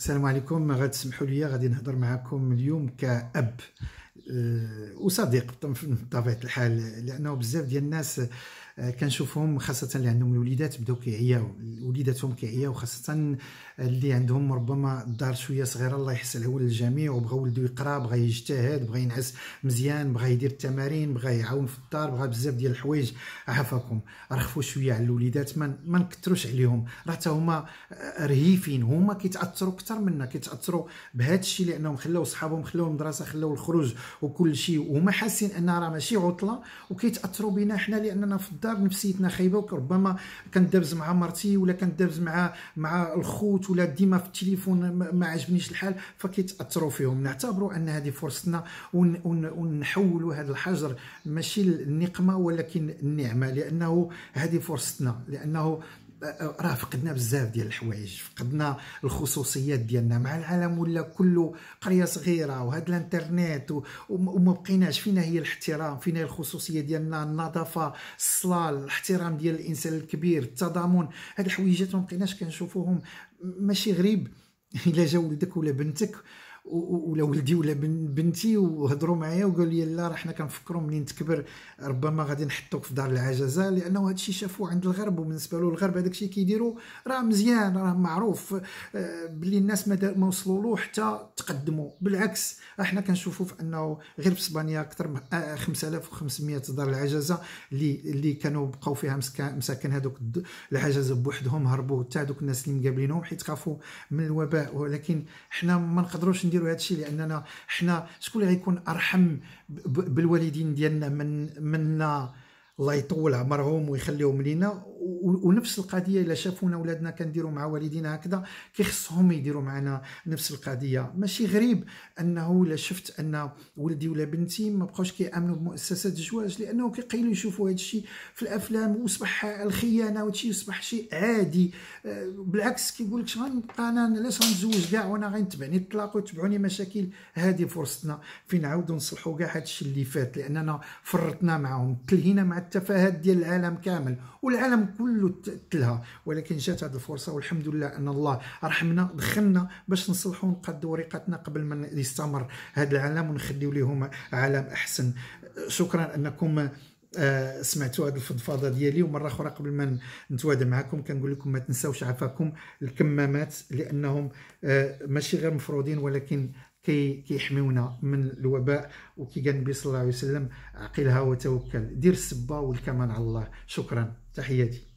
السلام عليكم تسمحوا لي غادي نهضر معكم اليوم كأب آه، وصديق بطبيعه الحال لانه بزاف ديال الناس آه، كنشوفهم خاصه اللي عندهم الوليدات بداو كيعياو وليداتهم كيعياو خاصه اللي عندهم ربما الدار شويه صغيره الله يحسن الهول للجميع وبغى ولدو يقرا بغى يجتهد بغى ينعس مزيان بغى يدير التمارين بغى يعاون في الدار بغى بزاف ديال الحوايج عافاكم رخفوا شويه على الوليدات ما, من نكثروش عليهم راه حتى هما آه، رهيفين هما كيتاثروا اكثر منا كيتاثروا بهذا الشيء لانهم خلاو صحابهم خلاو المدرسه خلاو الخروج وكل شيء وهما حاسين انها راه ماشي عطله وكيتاثروا بنا حنا لاننا في الدار نفسيتنا خايبه وربما كندابز مع مرتي ولا كندابز مع مع الخوت ولا ديما في التليفون ما عجبنيش الحال فكيتاثروا فيهم نعتبروا ان هذه فرصتنا ونحولوا هذا الحجر ماشي النقمه ولكن النعمه لانه هذه فرصتنا لانه راه فقدنا بزاف ديال الحوايج فقدنا الخصوصيات ديالنا مع العالم ولا كله قريه صغيره وهذا الانترنت وما بقيناش فينا هي الاحترام فينا هي الخصوصيه ديالنا النظافه الصلاه الاحترام ديال الانسان الكبير التضامن هاد الحويجات ما بقيناش كنشوفوهم ماشي غريب الا جا ولدك ولا بنتك ولا ولدي ولا بنتي وهضروا معايا وقالوا لي لا راه حنا كنفكروا منين تكبر ربما غادي نحطوك في دار العجزه لانه هذا الشيء شافوه عند الغرب وبالنسبه له الغرب هذاك الشيء كيديروا راه مزيان راه معروف آه، باللي الناس ما ما وصلوا له حتى تقدموا بالعكس احنا كنشوفوا في انه غير في اسبانيا اكثر من 5500 آه، دار العجزه اللي اللي كانوا بقاو فيها مساكن هذوك العجزه بوحدهم هربوا حتى هذوك الناس اللي مقابلينهم حيت خافوا من الوباء ولكن حنا ما نقدروش نديروا هذا الشيء لاننا حنا شكون اللي غيكون ارحم بالوالدين ديالنا من منا الله يطول عمرهم ويخليهم لينا ونفس القضيه الا شافونا ولادنا كنديروا مع والدينا هكذا كيخصهم يديروا معنا نفس القضيه ماشي غريب انه الا شفت ان ولدي ولا بنتي ما بقاوش كيامنوا بمؤسسات الزواج لانه كيقيلوا يشوفوا هذا الشيء في الافلام واصبح الخيانه وشي يصبح شيء عادي آه، بالعكس كيقول لك غنبقى انا علاش غنتزوج كاع وانا غنتبعني الطلاق وتبعوني مشاكل هذه فرصتنا فين نعاودوا نصلحوا كاع الشيء اللي فات لاننا فرطنا معاهم تلهينا مع التفاهات ديال العالم كامل والعالم كله تلها ولكن جات هذه الفرصه والحمد لله ان الله رحمنا دخلنا باش نصلحوا ونقادوا رقتنا قبل ما يستمر هذا العالم ونخليو لهم عالم احسن شكرا انكم آه سمعتوا هذه الفضفاضه ديالي ومره اخرى قبل ما نتواعد معكم كنقول لكم ما تنساوش عفاكم الكمامات لانهم آه ماشي غير مفروضين ولكن كي كيحميونا من الوباء وكي قال النبي صلى الله عليه وسلم عقلها وتوكل دير السبه والكمال على الله شكرا تحياتي